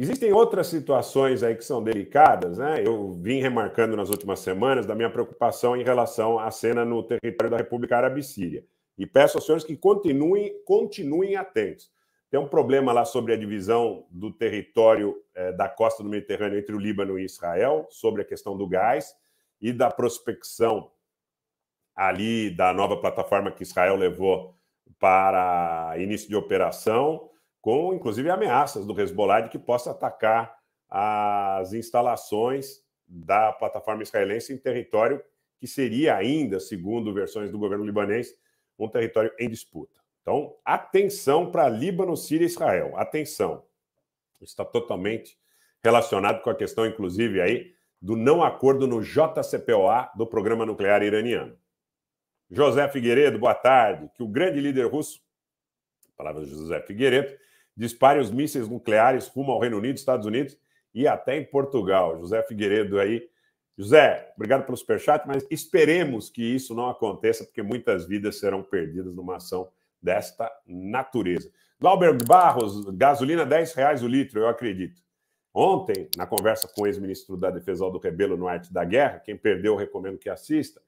Existem outras situações aí que são delicadas, né? Eu vim remarcando nas últimas semanas da minha preocupação em relação à cena no território da República Árabe Síria. E peço aos senhores que continuem, continuem atentos. Tem um problema lá sobre a divisão do território eh, da costa do Mediterrâneo entre o Líbano e Israel, sobre a questão do gás e da prospecção ali da nova plataforma que Israel levou para início de operação com inclusive ameaças do Hezbollah de que possa atacar as instalações da plataforma israelense em território que seria ainda, segundo versões do governo libanês, um território em disputa. Então, atenção para Líbano, Síria e Israel. Atenção. Está totalmente relacionado com a questão, inclusive, aí do não acordo no JCPOA do programa nuclear iraniano. José Figueiredo, boa tarde. Que o grande líder russo, palavras de José Figueiredo, dispare os mísseis nucleares rumo ao Reino Unido, Estados Unidos e até em Portugal. José Figueiredo aí. José, obrigado pelo superchat, mas esperemos que isso não aconteça, porque muitas vidas serão perdidas numa ação desta natureza. Glauber Barros, gasolina 10 reais o litro, eu acredito. Ontem, na conversa com o ex-ministro da Defesa Aldo Rebelo no Arte da Guerra, quem perdeu, recomendo que assista,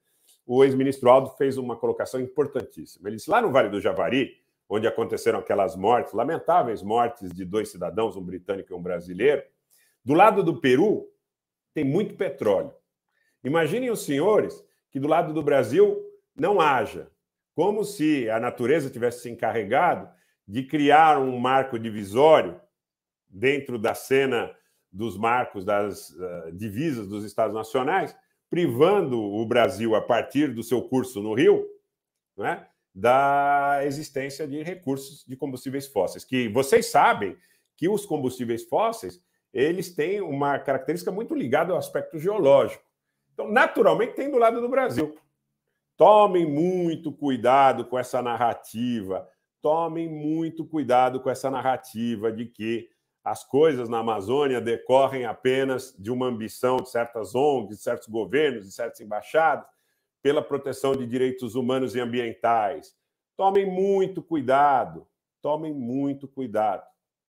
o ex-ministro Aldo fez uma colocação importantíssima. Ele disse, lá no Vale do Javari, onde aconteceram aquelas mortes, lamentáveis mortes de dois cidadãos, um britânico e um brasileiro, do lado do Peru tem muito petróleo. Imaginem os senhores que do lado do Brasil não haja, como se a natureza tivesse se encarregado de criar um marco divisório dentro da cena dos marcos das eh, divisas dos estados nacionais, privando o Brasil a partir do seu curso no Rio, né, da existência de recursos de combustíveis fósseis, que vocês sabem que os combustíveis fósseis eles têm uma característica muito ligada ao aspecto geológico. Então, naturalmente, tem do lado do Brasil. Tomem muito cuidado com essa narrativa. Tomem muito cuidado com essa narrativa de que as coisas na Amazônia decorrem apenas de uma ambição de certas ONGs, de certos governos, de certas embaixadas pela proteção de direitos humanos e ambientais. Tomem muito cuidado, tomem muito cuidado.